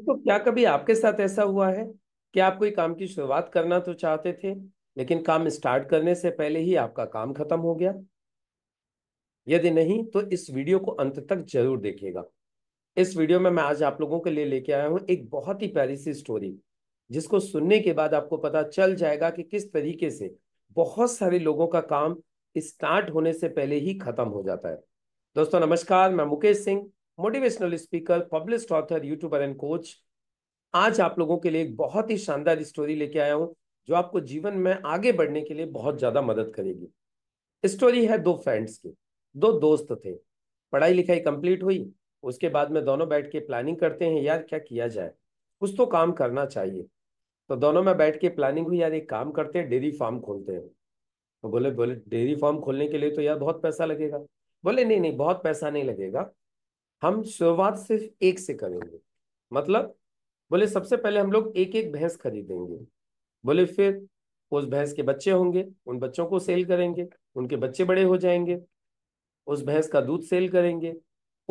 तो क्या कभी आपके साथ ऐसा हुआ है कि आप कोई काम की शुरुआत करना तो चाहते थे लेकिन काम स्टार्ट करने से पहले ही आपका काम खत्म हो गया यदि नहीं तो इस वीडियो को अंत तक जरूर देखिएगा इस वीडियो में मैं आज आप लोगों के लिए लेके आया हूँ एक बहुत ही प्यारी सी स्टोरी जिसको सुनने के बाद आपको पता चल जाएगा कि किस तरीके से बहुत सारे लोगों का काम स्टार्ट होने से पहले ही खत्म हो जाता है दोस्तों नमस्कार मैं Mukesh Singh motivational speaker publicist author YouTuber and coach आज आप लोगों के लिए एक बहुत ही शानदार स्टोरी लेके आया हूँ जो आपको जीवन में आगे बढ़ने के लिए बहुत ज्यादा मदद करेगी स्टोरी है दो फ्रेंड्स की दो दोस्त थे पढ़ाई लिखाई कंप्लीट हुई उसके बाद में दोनों बैठ के प्लानिंग करते हैं यार क्या किया जाए कुछ तो काम करना चाहिए तो दोनों में बैठ के प्लानिंग हुई यार एक काम करते हैं डेयरी फार्म खोलते हैं तो बोले बोले डेयरी फार्म खोलने के लिए तो यार बहुत पैसा लगेगा बोले नहीं नहीं बहुत पैसा नहीं लगेगा हम शुरुआत सिर्फ एक से करेंगे मतलब बोले सबसे पहले हम लोग एक एक भैंस खरीदेंगे बोले फिर उस भैंस के बच्चे होंगे उन बच्चों को सेल करेंगे उनके बच्चे बड़े हो जाएंगे उस भैंस का दूध सेल करेंगे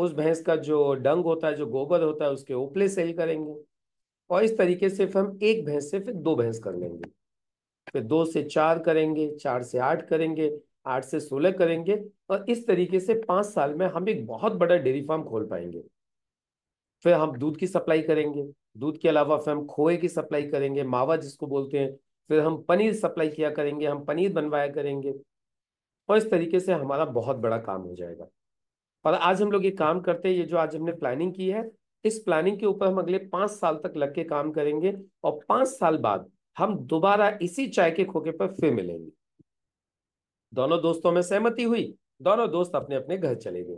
उस भैंस का जो डंग होता है जो गोबर होता है उसके ओपले सेल करेंगे और इस तरीके से फिर हम एक भैंस से फिर दो भैंस कर लेंगे फिर दो से चार करेंगे चार से आठ करेंगे आठ से सोलह करेंगे और इस तरीके से पांच साल में हम एक बहुत बड़ा डेयरी फार्म खोल पाएंगे फिर हम दूध की सप्लाई करेंगे दूध के अलावा फिर हम खोए की सप्लाई करेंगे मावा जिसको बोलते हैं फिर हम पनीर सप्लाई किया करेंगे हम पनीर बनवाया करेंगे और इस तरीके से हमारा बहुत बड़ा काम हो जाएगा और आज हम लोग ये काम करते हैं ये जो आज हमने प्लानिंग की है इस प्लानिंग के ऊपर हम अगले पांच साल तक लग के काम करेंगे और पांच साल बाद हम दोबारा इसी चाय के खोखे पर फिर मिलेंगे दोनों दोस्तों में सहमति हुई दोनों दोस्त अपने अपने घर चले गए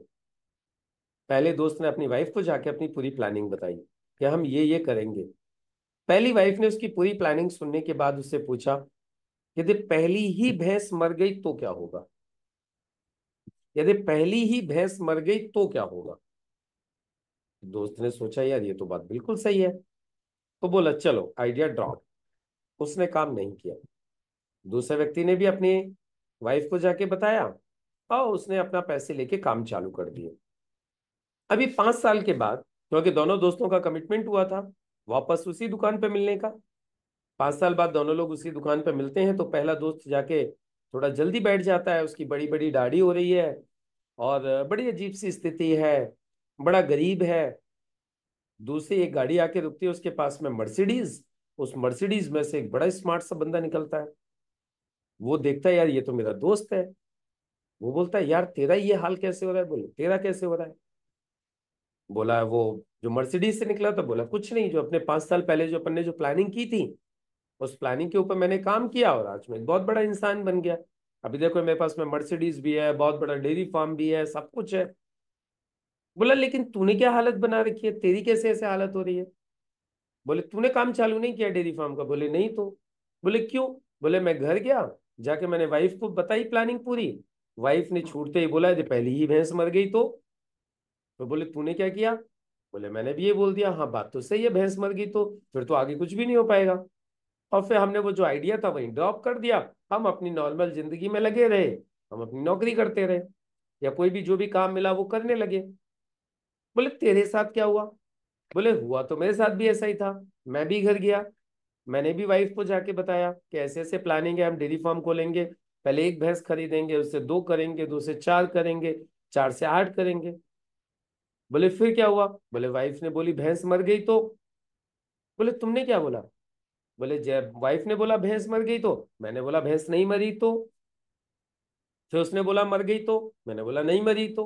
पहले दोस्त ने अपनी वाइफ को जाके अपनी पूरी प्लानिंग बताई कि हम ये ये करेंगे पहली वाइफ ने उसकी पूरी प्लानिंग सुनने के बाद उससे पूछा यदि पहली ही भैंस मर गई तो क्या होगा यदि पहली ही भैंस मर गई तो क्या होगा दोस्त ने सोचा यार ये तो बात बिल्कुल सही है तो बोला चलो आइडिया ड्रॉप उसने काम नहीं किया दूसरे व्यक्ति ने भी अपनी वाइफ को जाके बताया और उसने अपना पैसे लेके काम चालू कर दिए अभी पांच साल के बाद क्योंकि दोनों दोस्तों का कमिटमेंट हुआ था वापस उसी दुकान पे मिलने का पांच साल बाद दोनों लोग उसी दुकान पे मिलते हैं तो पहला दोस्त जाके थोड़ा जल्दी बैठ जाता है उसकी बड़ी बड़ी दाढ़ी हो रही है और बड़ी अजीब सी स्थिति है बड़ा गरीब है दूसरी एक गाड़ी आके रुकती है उसके पास में मर्सिडीज उस मर्सिडीज में से एक बड़ा स्मार्ट सा बंदा निकलता है वो देखता है यार ये तो मेरा दोस्त है वो बोलता है यार तेरा ये हाल कैसे हो रहा है बोले तेरा कैसे हो रहा है बोला वो जो मर्सिडीज से निकला था बोला कुछ नहीं जो अपने पांच साल पहले जो अपन ने जो प्लानिंग की थी उस प्लानिंग के ऊपर मैंने काम किया और आज मैं बहुत बड़ा इंसान बन गया अभी देखो मेरे पास में मर्सिडीज भी है बहुत बड़ा डेयरी फार्म भी है सब कुछ है बोला लेकिन तूने क्या हालत बना रखी है तेरी कैसे ऐसे हालत हो रही है बोले तूने काम चालू नहीं किया डेयरी फार्म का बोले नहीं तो बोले क्यों बोले मैं घर गया जाके मैंने वाइफ को बताई प्लानिंग पूरी वाइफ ने छूटते ही बोला जब तो पहली ही भैंस मर गई तो तो बोले तूने क्या किया बोले मैंने भी ये बोल दिया हाँ बात तो सही है भैंस मर गई तो फिर तो आगे कुछ भी नहीं हो पाएगा और फिर हमने वो जो आइडिया था वही ड्रॉप कर दिया हम अपनी नॉर्मल जिंदगी में लगे रहे हम अपनी नौकरी करते रहे या कोई भी जो भी काम मिला वो करने लगे बोले तेरे साथ क्या हुआ बोले हुआ तो मेरे साथ भी ऐसा ही था मैं भी घर गया मैंने भी वाइफ को जाके बताया कि ऐसे ऐसे प्लानिंग है हम डेयरी फार्म खोलेंगे पहले एक भैंस खरीदेंगे उससे दो करेंगे दो से चार करेंगे चार से आठ करेंगे बोले फिर क्या हुआ बोले वाइफ ने बोली भैंस मर गई तो बोले तुमने क्या बोला बोले जय वाइफ ने बोला भैंस मर गई तो मैंने बोला भैंस नहीं मरी तो फिर उसने बोला मर गई तो मैंने बोला नहीं मरी तो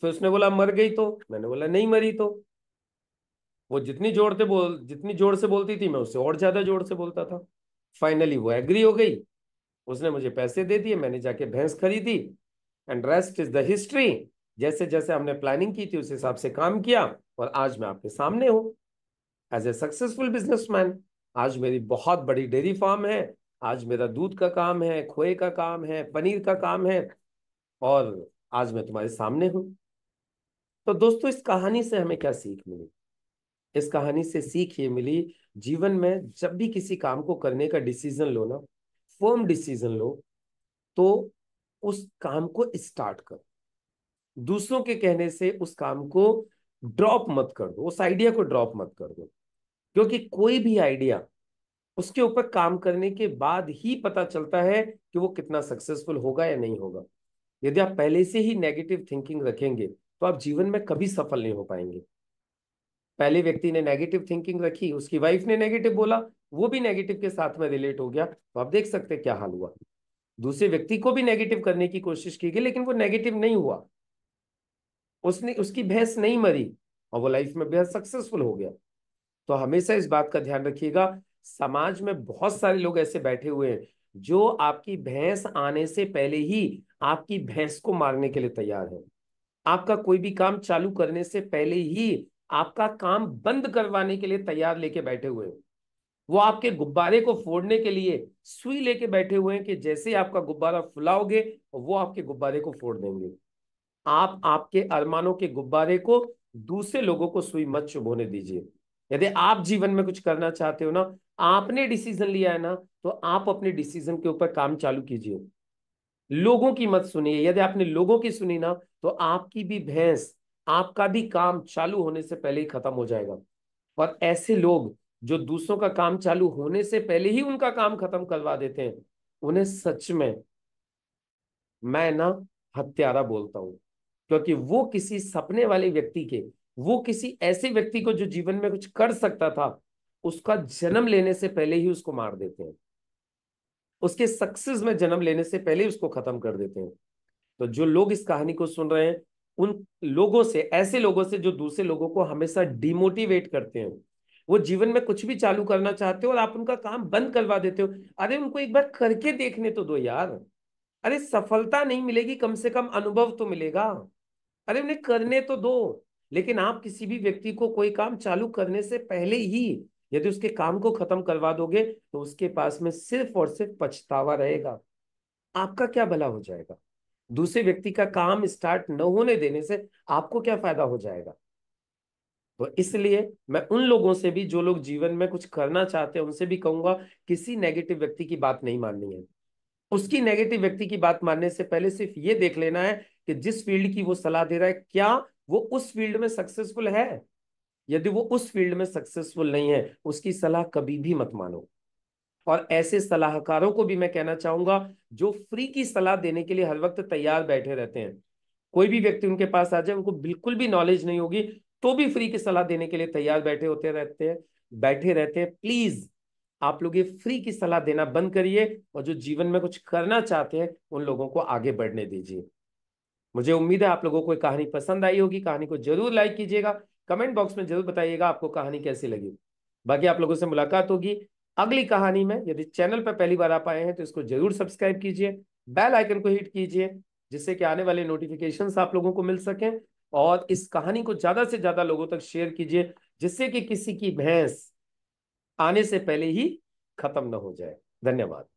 फिर उसने बोला मर गई तो मैंने बोला नहीं मरी तो वो जितनी जोर से बोल जितनी जोर से बोलती थी मैं उससे और ज्यादा जोर से बोलता था फाइनली वो एग्री हो गई उसने मुझे पैसे दे दिए मैंने जाके भैंस खरीदी and rest is the history जैसे जैसे हमने प्लानिंग की थी उस हिसाब से काम किया और आज मैं आपके सामने हूँ एज ए सक्सेसफुल बिजनेसमैन आज मेरी बहुत बड़ी डेयरी फार्म है आज मेरा दूध का काम है खोए का काम है पनीर का काम है और आज मैं तुम्हारे सामने हूँ तो दोस्तों इस कहानी से हमें क्या सीख मिली इस कहानी से सीख ये मिली जीवन में जब भी किसी काम को करने का डिसीजन लो ना फर्म डिसीजन लो तो उस काम को स्टार्ट करो दूसरों के कहने से उस काम को ड्रॉप मत कर दो उस आइडिया को ड्रॉप मत कर दो क्योंकि कोई भी आइडिया उसके ऊपर काम करने के बाद ही पता चलता है कि वो कितना सक्सेसफुल होगा या नहीं होगा यदि आप पहले से ही नेगेटिव थिंकिंग रखेंगे तो आप जीवन में कभी सफल नहीं हो पाएंगे पहले व्यक्ति ने नेगेटिव थिंकिंग रखी उसकी वाइफ ने नेगेटिव बोला वो भी नेगेटिव के साथ में रिलेट हो गया तो आप देख सकते क्या हाल हुआ दूसरे व्यक्ति को भी नेगेटिव करने की कोशिश की गई लेकिन वो नेगेटिव नहीं हुआ उसने उसकी भैंस नहीं मरी और वो लाइफ में बेहद सक्सेसफुल हो गया तो हमेशा इस बात का ध्यान रखिएगा समाज में बहुत सारे लोग ऐसे बैठे हुए हैं जो आपकी भैंस आने से पहले ही आपकी भैंस को मारने के लिए तैयार है आपका कोई भी काम चालू करने से पहले ही आपका काम बंद करवाने के लिए तैयार लेके बैठे हुए हैं वो आपके गुब्बारे को फोड़ने के लिए सुई लेके बैठे हुए हैं कि जैसे आपका गुब्बारा फुलाओगे वो आपके गुब्बारे को फोड़ देंगे आप आपके अरमानों के गुब्बारे को दूसरे लोगों को सुई मत चुभोने दीजिए यदि आप जीवन में कुछ करना चाहते हो ना आपने डिसीजन लिया है ना तो आप अपने डिसीजन के ऊपर काम चालू कीजिए लोगों की मत सुनिए यदि आपने लोगों की सुनी ना तो आपकी भी भैंस आपका भी काम चालू होने से पहले ही खत्म हो जाएगा और ऐसे लोग जो दूसरों का काम चालू होने से पहले ही उनका काम खत्म करवा देते हैं उन्हें सच में मैं ना हत्यारा बोलता हूं क्योंकि वो किसी सपने वाले व्यक्ति के वो किसी ऐसे व्यक्ति को जो जीवन में कुछ कर सकता था उसका जन्म लेने से पहले ही उसको मार देते हैं उसके सक्सेस में जन्म लेने से पहले ही उसको खत्म कर देते हैं तो जो लोग इस कहानी को सुन रहे हैं उन लोगों से ऐसे लोगों से जो दूसरे लोगों को हमेशा डिमोटिवेट करते हैं वो जीवन में कुछ भी चालू करना चाहते हो और आप उनका काम बंद करवा देते हो अरे उनको एक बार करके देखने तो दो यार अरे सफलता नहीं मिलेगी कम से कम अनुभव तो मिलेगा अरे उन्हें करने तो दो लेकिन आप किसी भी व्यक्ति को कोई काम चालू करने से पहले ही यदि उसके काम को खत्म करवा दोगे तो उसके पास में सिर्फ और सिर्फ पछतावा रहेगा आपका क्या भला हो जाएगा दूसरे व्यक्ति का काम स्टार्ट न होने देने से आपको क्या फायदा हो जाएगा तो इसलिए मैं उन लोगों से भी जो लोग जीवन में कुछ करना चाहते हैं उनसे भी कहूंगा किसी नेगेटिव व्यक्ति की बात नहीं माननी है उसकी नेगेटिव व्यक्ति की बात मानने से पहले सिर्फ ये देख लेना है कि जिस फील्ड की वो सलाह दे रहा है क्या वो उस फील्ड में सक्सेसफुल है यदि वो उस फील्ड में सक्सेसफुल नहीं है उसकी सलाह कभी भी मत मानो और ऐसे सलाहकारों को भी मैं कहना चाहूंगा जो फ्री की सलाह देने के लिए हर वक्त तैयार बैठे रहते हैं कोई भी व्यक्ति उनके पास आ जाए उनको बिल्कुल भी नॉलेज नहीं होगी तो भी फ्री की सलाह देने के लिए तैयार बैठे होते रहते हैं बैठे रहते हैं प्लीज आप लोग ये फ्री की सलाह देना बंद करिए और जो जीवन में कुछ करना चाहते हैं उन लोगों को आगे बढ़ने दीजिए मुझे उम्मीद है आप लोगों को कहानी पसंद आई होगी कहानी को जरूर लाइक कीजिएगा कमेंट बॉक्स में जरूर बताइएगा आपको कहानी कैसी लगी बाकी आप लोगों से मुलाकात होगी अगली कहानी में यदि चैनल पर पहली बार आप आए हैं तो इसको जरूर सब्सक्राइब कीजिए बेल आइकन को हिट कीजिए जिससे कि आने वाले नोटिफिकेशन आप लोगों को मिल सकें और इस कहानी को ज्यादा से ज्यादा लोगों तक शेयर कीजिए जिससे कि किसी की भैंस आने से पहले ही खत्म न हो जाए धन्यवाद